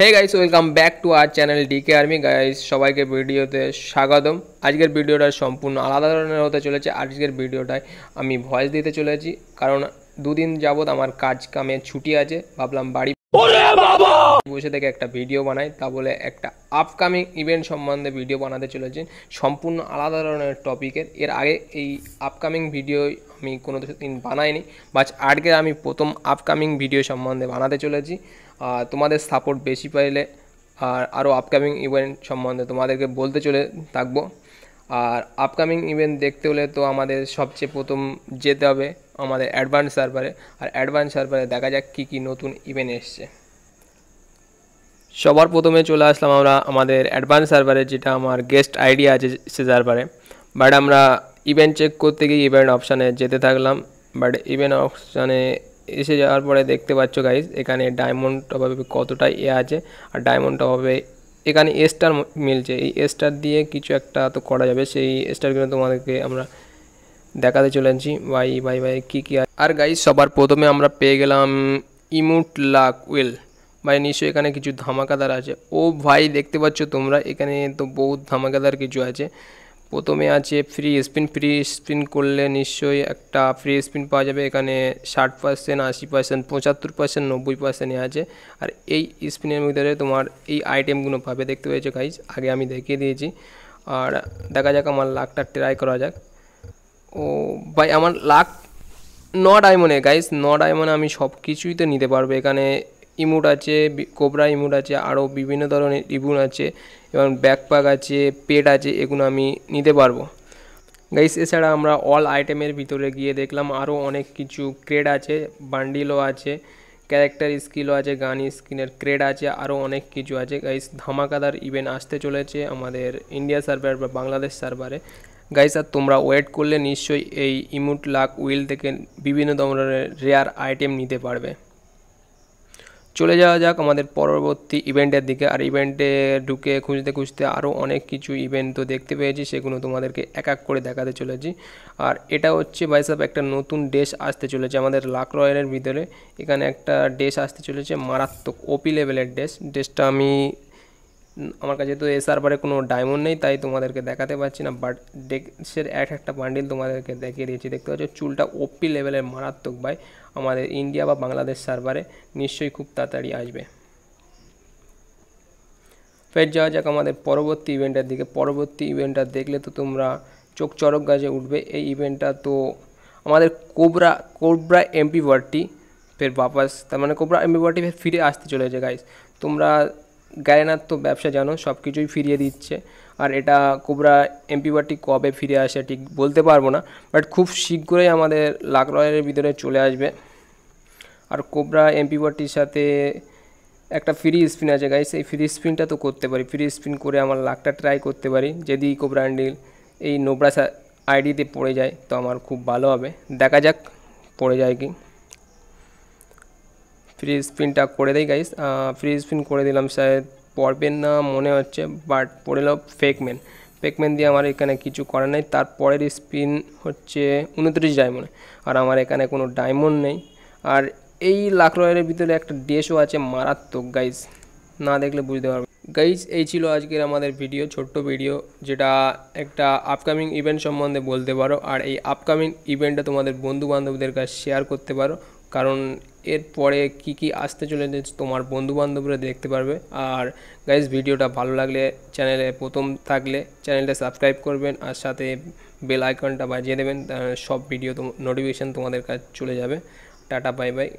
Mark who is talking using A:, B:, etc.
A: hey guys welcome back to our channel DK army guys সবাইকে ভিডিওতে স্বাগতম আজকের ভিডিওটা সম্পূর্ণ আলাদা ধরনের হতে চলেছে আজকের ভিডিওটায় আমি ভয়েস দিতে চলেছি কারণ দুদিন যাবৎ আমার কাজ কামে ছুটি আছে ভাবলাম বাড়ি বসে থেকে একটা ভিডিও বানাই তা বলে একটা আপকামিং ইভেন্ট সম্বন্ধে ভিডিও বানাতে চলেছেন সম্পূর্ণ আলাদা ধরনের টপিকের এর আগে এই আপকামিং ভিডিও আমি কোনো দিন বানাইনি বাট আজকে আমি প্রথম আপকামিং ভিডিও সম্বন্ধে বানাতে চলেছি আর তোমাদের সাপোর্ট বেশি পাইলে আর আরও আপকামিং ইভেন্ট সম্বন্ধে তোমাদেরকে বলতে চলে থাকবো আর আপকামিং ইভেন্ট দেখতে হলে তো আমাদের সবচেয়ে প্রথম যেতে হবে আমাদের অ্যাডভান্স সার্ভারে আর অ্যাডভান্স সার্ভারে দেখা যাক কী কী নতুন ইভেন্ট এসছে সবার প্রথমে চলে আসলাম আমরা আমাদের অ্যাডভান্স সার্ভারে যেটা আমার গেস্ট আইডিয়া আছে সে সার্ভারে বাট আমরা ইভেন্ট চেক করতে গিয়ে ইভেন্ট অপশানে যেতে থাকলাম বাট ইভেন্ট অপশানে এসে যাওয়ার পরে দেখতে পাচ্ছ গাইজ এখানে ডায়মন্ড অভাবে কতটা এ আছে আর ডায়মন্ড অভাবে এখানে এস্টার মিলছে এই এস্টার দিয়ে কিছু একটা তো করা যাবে সেই স্টারগুলো তোমাদেরকে আমরা দেখাতে চলেছি ভাই ভাই ভাই কী কী আর গাইজ সবার প্রথমে আমরা পেয়ে গেলাম ইমুট লাক উইল ভাই নিশ্চয়ই এখানে কিছু ধামাকাদার আছে ও ভাই দেখতে পাচ্ছ তোমরা এখানে তো বহুত ধামাকাদার কিছু আছে প্রথমে আছে ফ্রি স্পিন ফ্রি স্পিন করলে নিশ্চয়ই একটা ফ্রি স্পিন পাওয়া যাবে এখানে ষাট পার্সেন্ট আশি পার্সেন্ট পঁচাত্তর পার্সেন্ট নব্বই পার্সেন্টে আছে আর এই স্পিনের ভিতরে তোমার এই আইটেমগুলো পাবে দেখতে পেয়েছো গাইজ আগে আমি দেখিয়ে দিয়েছি আর দেখা যাক আমার লাখটা ট্রাই করা যাক ও ভাই আমার লাখ ন ডায়মন্ডে গাইজ ন ডায়মন্ডে আমি সব কিছুই তো নিতে পারবো এখানে ইমুট আছে কোবরা ইমুট আছে আরও বিভিন্ন ধরনের রিবুন আছে এবং ব্যাকপ্যাক আছে পেট আছে এগুলো আমি নিতে পারবো গাইস এছাড়া আমরা অল আইটেমের ভিতরে গিয়ে দেখলাম আরও অনেক কিছু ক্রেড আছে বান্ডিলও আছে ক্যারেক্টার স্কিলও আছে গান স্কিনের ক্রেড আছে আরও অনেক কিছু আছে গাইস ধামাকাদার ইভেন্ট আসতে চলেছে আমাদের ইন্ডিয়া সার্ভার বা বাংলাদেশ সার্ভারে গাইস আর তোমরা ওয়েট করলে নিশ্চয়ই এই ইমুট লাক উইল থেকে বিভিন্ন ধরনের রেয়ার আইটেম নিতে পারবে চলে যাওয়া যাক আমাদের পরবর্তী ইভেন্টের দিকে আর ইভেন্টে ঢুকে খুঁজতে খুঁজতে আরও অনেক কিছু ইভেন্ট তো দেখতে পেয়েছি সেগুলো তোমাদেরকে এক এক করে দেখাতে চলেছি আর এটা হচ্ছে ভাইসাব একটা নতুন ড্রেস আসতে চলেছে আমাদের লাক রয়েলের ভিতরে এখানে একটা ড্রেস আসতে চলেছে মারাত্মক ওপি লেভেলের ড্রেস ড্রেসটা আমি আমার কাছে তো এ সার্ভারে কোনো ডায়মন্ড নেই তাই তোমাদেরকে দেখাতে পারছি না বাট ডেক্সের এক একটা বান্ডিল তোমাদেরকে দেখিয়ে দিয়েছি দেখতে পাচ্ছ চুলটা ওপি লেভেলের মারাত্মক ভাই আমাদের ইন্ডিয়া বা বাংলাদেশ সার্ভারে নিশ্চয়ই খুব তাড়াতাড়ি আসবে ফের যাওয়া যাক আমাদের পরবর্তী ইভেন্টের দিকে পরবর্তী ইভেন্টটা দেখলে তো তোমরা চোখ চরক গাছে উঠবে এই ইভেন্টটা তো আমাদের কোবরা কোবরা এমপি ওয়ার্ডটি ফের বাপাস তার মানে কোবরা এমপি ওয়ার্ডটি ফিরে আসতে চলেছে গাইস তোমরা গায়নার তো ব্যবসা জানো সব কিছুই ফিরিয়ে দিচ্ছে আর এটা কোবরা এমপিবারটি কবে ফিরে আসে ঠিক বলতে পারবো না বাট খুব শীঘ্রই আমাদের লাকরয়ের রয়ের ভিতরে চলে আসবে আর কোবরা এমপিবারটির সাথে একটা ফ্রি স্পিন আছে গাইস এই ফ্রি স্পিনটা তো করতে পারি ফ্রি স্পিন করে আমার লাখটা ট্রাই করতে পারি যদি কোবরা অ্যান্ডিল এই নোবরা আইডিতে পড়ে যায় তো আমার খুব ভালো হবে দেখা যাক পড়ে যায় কি ফ্রি স্পিনটা করে দেয় গাইস ফ্রি স্পিন করে দিলাম শায়দ পড়বেন না মনে হচ্ছে বাট পড়েল ফেকম্যান ফেকম্যান দিয়ে আমার এখানে কিছু করার নেই তারপরের স্পিন হচ্ছে উনত্রিশ ডায়মন্ড আর আমার এখানে কোনো ডায়মন্ড নেই আর এই লাখ রয়ের ভিতরে একটা ড্রেসও আছে মারাত্মক গাইস না দেখলে বুঝতে পারবে গাইজ এই ছিল আজকের আমাদের ভিডিও ছোট্ট ভিডিও যেটা একটা আপকামিং ইভেন্ট সম্বন্ধে বলতে পারো আর এই আপকামিং ইভেন্টটা তোমাদের বন্ধু বান্ধবদের কাছে শেয়ার করতে পারো কারণ এরপরে কি কি আসতে চলেছে তোমার বন্ধুবান্ধবরা দেখতে পারবে আর গাইজ ভিডিওটা ভালো লাগলে চ্যানেলে প্রথম থাকলে চ্যানেলটা সাবস্ক্রাইব করবেন আর সাথে বেল আইকনটা বাজিয়ে দেবেন সব ভিডিও নোটিফিকেশান তোমাদের কাছে চলে যাবে টাটা বাই বাই